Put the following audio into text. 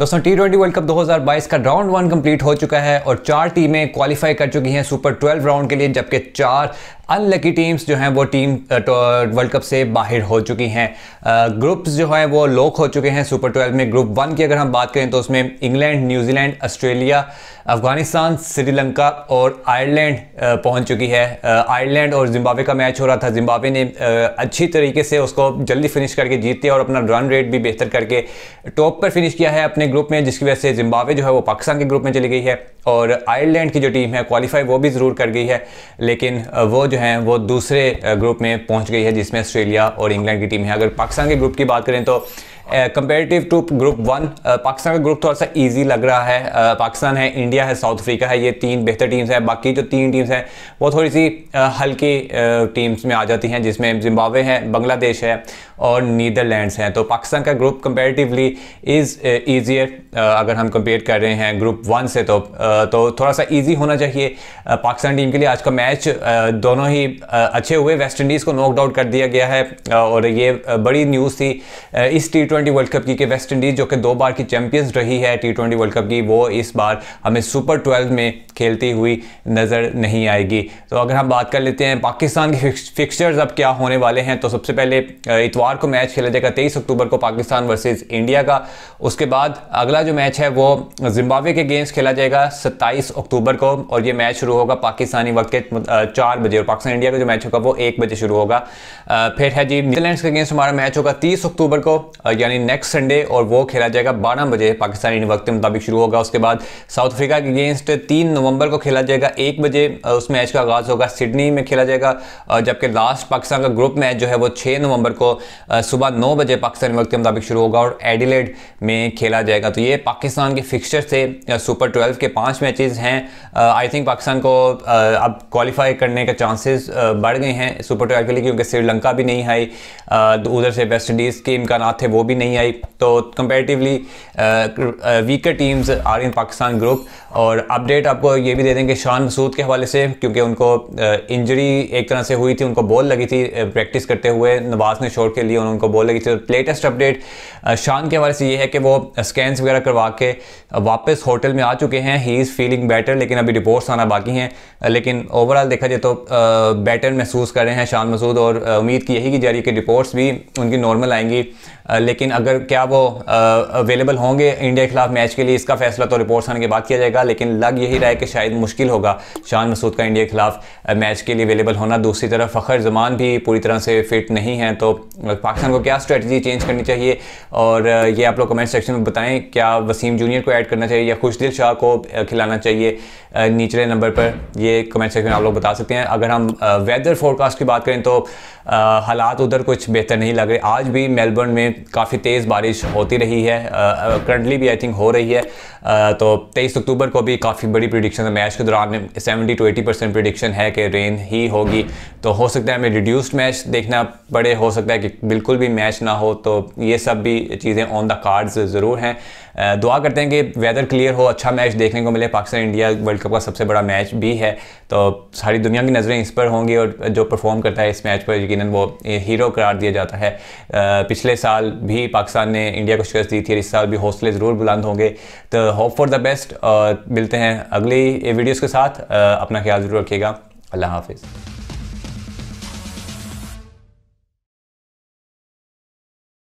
दोस्तों T twenty world cup 2022 का round one complete हो चुका है और चार टीमें क्वालिफाई कर चुकी हैं सुपर 12 राउंड के लिए जबकि चार अनलकी टीम्स जो हैं वो टीम वर्ल्ड कप से बाहर हो चुकी हैं ग्रुप्स uh, जो है वो लोक हो चुके हैं सुपर ट्वेल्व में ग्रुप वन की अगर हम बात करें तो उसमें England New Zealand Australia Afghanistan Sri Lanka और आयरलैंड uh, पहुंच चुकी है आयरलैंड uh, और जिम्बाब्वे का मैच हो रहा था जिम्बाब्वे ने अच्छी तरीके से उसको जल्दी फिनिश करके जीत लिया और अपना रन रेट भी बेहतर करके टॉप पर फिनिश किया है अपने ग्रुप में जिसकी वजह से जिम्बाब्वे जो है वो पाकिस्तान के ग्रुप में चली गई है और आयरलैंड की जो टीम है क्वालिफाई वो भी ज़रूर कर गई है लेकिन वो जो है वो दूसरे ग्रुप में पहुंच गई है जिसमें ऑस्ट्रेलिया और इंग्लैंड की टीम है अगर पाकिस्तान के ग्रुप की बात करें तो comparative to group one Pakistan का ग्रुप थोड़ा सा इजी लग रहा है uh, पाकिस्तान है इंडिया है साउथ अफ्रीका है ये तीन बेहतर टीम्स हैं बाकी जो तीन टीम्स हैं वो थोड़ी सी uh, हल्की uh, टीम्स में आ जाती हैं जिसमें जिम्बावे हैं बांग्लादेश है और नीदरलैंड्स हैं तो पाकिस्तान का ग्रुप कंपेरेटिवली इज़ ईजियर अगर हम कंपेयर कर रहे हैं ग्रुप वन से तो uh, तो थोड़ा सा ईजी होना चाहिए uh, पाकिस्तान टीम के लिए आज का मैच uh, दोनों ही अच्छे हुए वेस्ट इंडीज़ को नॉक आउट कर दिया गया है और ये बड़ी न्यूज़ थी इस टी ट्वेंटी वर्ल्ड कप की कि वेस्ट इंडीज़ जो कि दो बार की चैम्पियंस रही है टी ट्वेंटी वर्ल्ड कप की वो इस बार हमें सुपर ट्वेल्व में खेलती हुई नज़र नहीं आएगी तो अगर हम बात कर लेते हैं पाकिस्तान के फिक्सचर्स अब क्या होने वाले हैं तो सबसे पहले इतवार सोमवार को मैच खेला जाएगा तेईस अक्टूबर को पाकिस्तान वर्सेज इंडिया का उसके बाद अगला जो मैच है वो जिम्बावे के गेंस खेला जाएगा सत्ताईस अक्टूबर को और ये मैच शुरू होगा पाकिस्तानी वक्त के चार बजे और पाकिस्तान इंडिया का जो मैच होगा वो एक बजे शुरू होगा फिर है जी न्यूजीलैंड के गेंस हमारा मैच होगा तीस अक्टूबर को यानी नेक्स्ट संडे और वो खेला जाएगा बारह बजे पाकिस्तानी वक्त के मुताबिक शुरू होगा उसके बाद साउथ अफ्रीका के अगेंस्ट तो तीन नवंबर को खेला जाएगा एक बजे उस मैच का आगाज़ होगा सिडनी में खेला जाएगा जबकि लास्ट पाकिस्तान का ग्रुप मैच जो है वो छः नवंबर को सुबह नौ बजे पाकिस्तान वक्त के मुताबिक शुरू होगा और एडिलेड में खेला जाएगा तो ये पाकिस्तान के फिक्सचर थे सुपर ट्वेल्व के पाँच मैचेस हैं आई थिंक पाकिस्तान को अब क्वालिफाई करने के चांसेस बढ़ गए हैं सुपर ट्वेल्व के लिए क्योंकि श्रीलंका भी नहीं आई उधर से वेस्ट इंडीज़ के इम्कान थे वो भी नहीं आई तो comparatively weaker teams are in Pakistan group और अपडेट आपको ये भी दे देंगे शान मसूद के हवाले से क्योंकि उनको इंजरी एक तरह से हुई थी उनको बॉल लगी थी प्रैक्टिस करते हुए नवाज ने शोर के लिए उनको बोला कि चलो लेटेस्ट अपडेट शान के हवाले से ये है कि वो स्कैंस वगैरह करवा के वापस होटल में आ चुके हैं ही इज़ फीलिंग बेटर लेकिन अभी रिपोर्ट्स आना बाकी हैं लेकिन ओवरऑल देखा जाए तो बेटर महसूस कर रहे हैं शान मसूद और उम्मीद की यही की जा रही है कि रिपोर्ट्स भी उनकी नॉर्मल आएंगी लेकिन अगर क्या वो अवेलेबल होंगे इंडिया के खिलाफ मैच के लिए इसका फैसला तो रिपोर्ट्स आने के बाद किया जाएगा लेकिन लग यही रहा है कि शायद मुश्किल होगा शान मसूद का इंडिया के खिलाफ मैच के लिए अवेलेबल होना दूसरी तरफ फ़खर जमान भी पूरी तरह से फिट नहीं है तो पाकिस्तान को क्या स्ट्रेटजी चेंज करनी चाहिए और ये आप लोग कमेंट सेक्शन में बताएं क्या वसीम जूनियर को ऐड करना चाहिए या खुशदिल शाह को खिलाना चाहिए निचले नंबर पर ये कमेंट सेक्शन में आप लोग बता सकते हैं अगर हम वेदर फोरकास्ट की बात करें तो हालात उधर कुछ बेहतर नहीं लग रहे आज भी मेलबर्न में काफ़ी तेज़ बारिश होती रही है करंटली भी आई थिंक हो रही है तो तेईस अक्टूबर को भी काफ़ी बड़ी प्रिडिक्शन है मैच के दौरान seventy two eighty percent prediction है कि रेन ही होगी तो हो सकता है हमें रिड्यूस्ड मैच देखना पड़े हो सकता है कि बिल्कुल भी मैच ना हो तो ये सब भी चीज़ें ऑन द कार्ड्स ज़रूर हैं दुआ करते हैं कि वेदर क्लियर हो अच्छा मैच देखने को मिले पाकिस्तान इंडिया वर्ल्ड कप का सबसे बड़ा मैच भी है तो सारी दुनिया की नज़रें इस पर होंगी और जो परफॉर्म करता है इस मैच पर यकीन वो हीरो करार दिया जाता है पिछले साल भी पाकिस्तान ने इंडिया को शिकस्त दी थी और इस साल भी हौसले ज़रूर बुलंद होंगे तो होप फॉर द बेस्ट और मिलते हैं अगली वीडियोज़ के साथ अपना ख्याल ज़रूर रखिएगा अल्लाह हाफिज़